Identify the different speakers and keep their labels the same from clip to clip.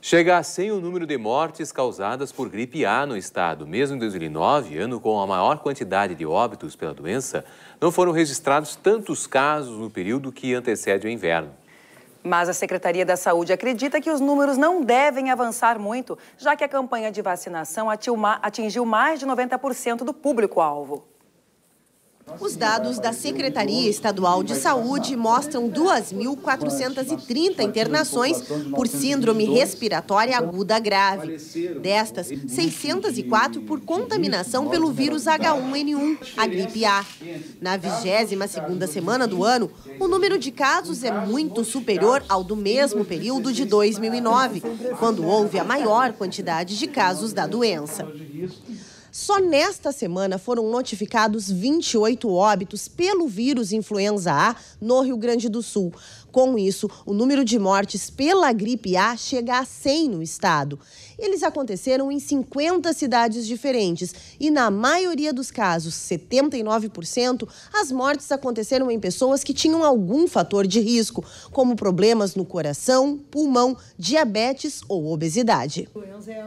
Speaker 1: Chega a 100 o número de mortes causadas por gripe A no estado. Mesmo em 2009, ano com a maior quantidade de óbitos pela doença, não foram registrados tantos casos no período que antecede o inverno.
Speaker 2: Mas a Secretaria da Saúde acredita que os números não devem avançar muito, já que a campanha de vacinação atingiu mais de 90% do público-alvo.
Speaker 3: Os dados da Secretaria Estadual de Saúde mostram 2.430 internações por síndrome respiratória aguda grave. Destas, 604 por contaminação pelo vírus H1N1, a gripe A. Na 22ª semana do ano, o número de casos é muito superior ao do mesmo período de 2009, quando houve a maior quantidade de casos da doença. Só nesta semana foram notificados 28 óbitos pelo vírus influenza A no Rio Grande do Sul. Com isso, o número de mortes pela gripe A chega a 100 no estado. Eles aconteceram em 50 cidades diferentes e, na maioria dos casos, 79%, as mortes aconteceram em pessoas que tinham algum fator de risco, como problemas no coração, pulmão, diabetes ou obesidade.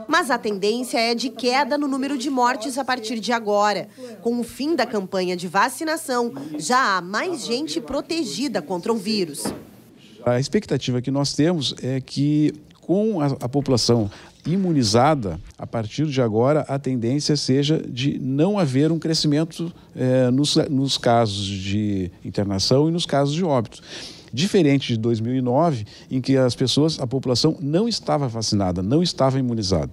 Speaker 3: Mas a tendência é de queda no número de mortes mortes a partir de agora. Com o fim da campanha de vacinação, já há mais gente protegida contra o vírus.
Speaker 4: A expectativa que nós temos é que, com a, a população imunizada, a partir de agora, a tendência seja de não haver um crescimento eh, nos, nos casos de internação e nos casos de óbito diferente de 2009, em que as pessoas, a população não estava vacinada, não estava imunizada.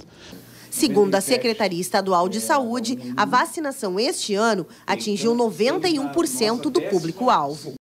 Speaker 3: Segundo a Secretaria Estadual de Saúde, a vacinação este ano atingiu 91% do público-alvo.